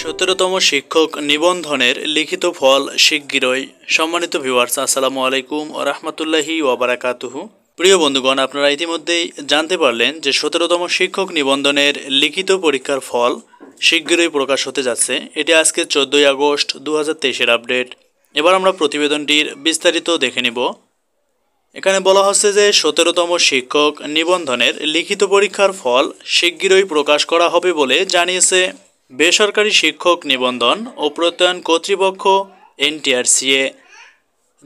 সতেরোতম শিক্ষক নিবন্ধনের লিখিত ফল শিগগিরই সম্মানিত ভিউয়ার্স আসসালামু আলাইকুম ও রহমতুল্লাহি ওয়াবারাকাতুহু প্রিয় বন্ধুগণ আপনারা ইতিমধ্যেই জানতে পারলেন যে সতেরোতম শিক্ষক নিবন্ধনের লিখিত পরীক্ষার ফল শিগগিরই প্রকাশ হতে যাচ্ছে এটি আজকে চোদ্দোই আগস্ট দু হাজার আপডেট এবার আমরা প্রতিবেদনটির বিস্তারিত দেখে নিব এখানে বলা হচ্ছে যে সতেরোতম শিক্ষক নিবন্ধনের লিখিত পরীক্ষার ফল শিগগিরই প্রকাশ করা হবে বলে জানিয়েছে বেসরকারি শিক্ষক নিবন্ধন ও প্রত্যয়ন কর্তৃপক্ষ এনটিআরসিএ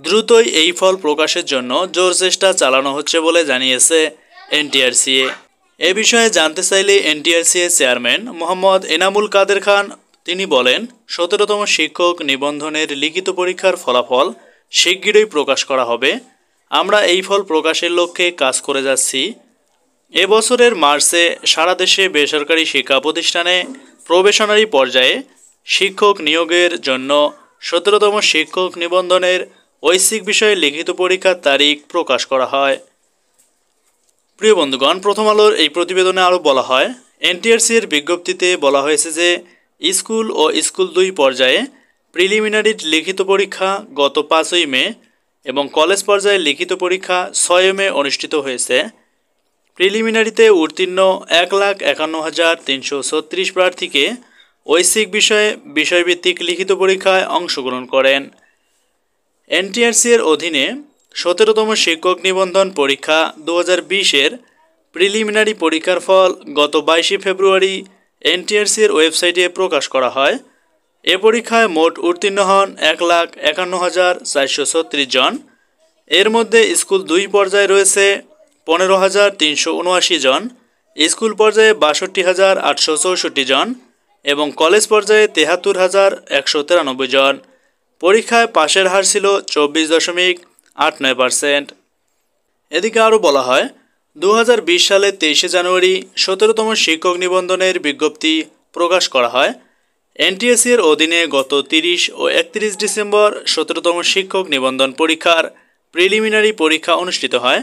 দ্রুতই এই ফল প্রকাশের জন্য জোর চেষ্টা চালানো হচ্ছে বলে জানিয়েছে এনটিআরসিএ এ বিষয়ে জানতে চাইলে এনটিআরসিএ চেয়ারম্যান মোহাম্মদ এনামুল কাদের খান তিনি বলেন সতেরোতম শিক্ষক নিবন্ধনের লিখিত পরীক্ষার ফলাফল শিগগিরই প্রকাশ করা হবে আমরা এই ফল প্রকাশের লক্ষ্যে কাজ করে যাচ্ছি এবছরের মার্চে সারা দেশে বেসরকারি শিক্ষা প্রতিষ্ঠানে প্রবেশনারি পর্যায়ে শিক্ষক নিয়োগের জন্য সতেরোতম শিক্ষক নিবন্ধনের ঐচ্ছিক বিষয়ে লিখিত পরীক্ষার তারিখ প্রকাশ করা হয় প্রিয় বন্ধুগণ প্রথম আলোর এই প্রতিবেদনে আরও বলা হয় এনটিআরসির বিজ্ঞপ্তিতে বলা হয়েছে যে স্কুল ও স্কুল দুই পর্যায়ে প্রিলিমিনারি লিখিত পরীক্ষা গত পাঁচই মে এবং কলেজ পর্যায়ে লিখিত পরীক্ষা ছয় মে অনুষ্ঠিত হয়েছে প্রিলিমিনারিতে উত্তীর্ণ এক লাখ একান্ন হাজার তিনশো ছত্রিশ প্রার্থীকে ঐশ্বিক বিষয়ে বিষয়ভিত্তিক লিখিত পরীক্ষায় অংশগ্রহণ করেন এনটিআরসির এর অধীনে সতেরোতম শিক্ষক নিবন্ধন পরীক্ষা দু হাজার বিশের প্রিলিমিনারি পরীক্ষার ফল গত বাইশে ফেব্রুয়ারি এনটিআরসির এর ওয়েবসাইটে প্রকাশ করা হয় এ পরীক্ষায় মোট উত্তীর্ণ হন এক লাখ একান্ন হাজার চারশো ছত্রিশ জন এর মধ্যে স্কুল দুই পর্যায়ে রয়েছে পনেরো হাজার তিনশো উনআশি জন স্কুল পর্যায়ে বাষট্টি হাজার আটশো চৌষট্টি জন এবং কলেজ পর্যায়ে তেহাত্তর হাজার একশো তিরানব্বই জন পরীক্ষায় পাশের হার ছিল চব্বিশ দশমিক আট নয় পার্সেন্ট এদিকে আরও বলা হয় দু সালে তেইশে জানুয়ারি সতেরোতম শিক্ষক নিবন্ধনের বিজ্ঞপ্তি প্রকাশ করা হয় এনটিএসসির অধীনে গত তিরিশ ও একত্রিশ ডিসেম্বর সতেরোতম শিক্ষক নিবন্ধন পরীক্ষার প্রিলিমিনারি পরীক্ষা অনুষ্ঠিত হয়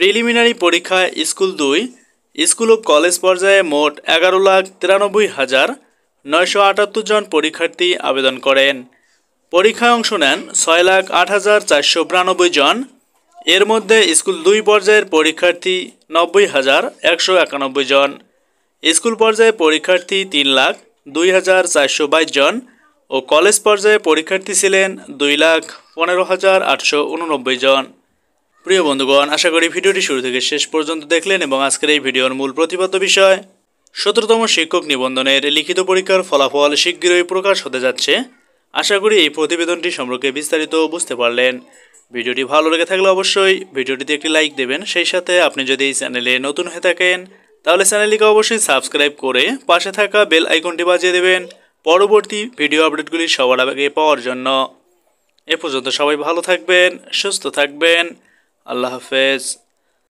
প্রিলিমিনারি পরীক্ষায় স্কুল দুই স্কুল ও কলেজ পর্যায়ে মোট এগারো লাখ তিরানব্বই হাজার নয়শো আটাত্তর জন পরীক্ষার্থী আবেদন করেন পরীক্ষায় অংশ নেন ছয় লাখ আট হাজার চারশো বিরানব্বই জন এর মধ্যে স্কুল দুই পর্যায়ের পরীক্ষার্থী নব্বই হাজার একশো একানব্বই জন স্কুল পর্যায়ে পরীক্ষার্থী তিন লাখ দুই হাজার চারশো বাইশ জন ও কলেজ পর্যায়ে পরীক্ষার্থী ছিলেন দুই লাখ পনেরো হাজার আটশো উননব্বই জন প্রিয় বন্ধুগণ আশা করি ভিডিওটি শুরু থেকে শেষ পর্যন্ত দেখলেন এবং আজকের এই ভিডিওর মূল প্রতিপাদ্য বিষয় সতেরোতম শিক্ষক নিবন্ধনের লিখিত পরীক্ষার ফলাফল শীঘ্রই প্রকাশ হতে যাচ্ছে আশা করি এই প্রতিবেদনটি সম্পর্কে বিস্তারিত বুঝতে পারলেন ভিডিওটি ভালো লেগে থাকলে অবশ্যই ভিডিওটিতে একটি লাইক দেবেন সেই সাথে আপনি যদি এই চ্যানেলে নতুন হয়ে থাকেন তাহলে চ্যানেলটিকে অবশ্যই সাবস্ক্রাইব করে পাশে থাকা বেল আইকনটি বাজিয়ে দেবেন পরবর্তী ভিডিও আপডেটগুলি সবার আগে পাওয়ার জন্য এ পর্যন্ত সবাই ভালো থাকবেন সুস্থ থাকবেন আল্লাহ হাফেজ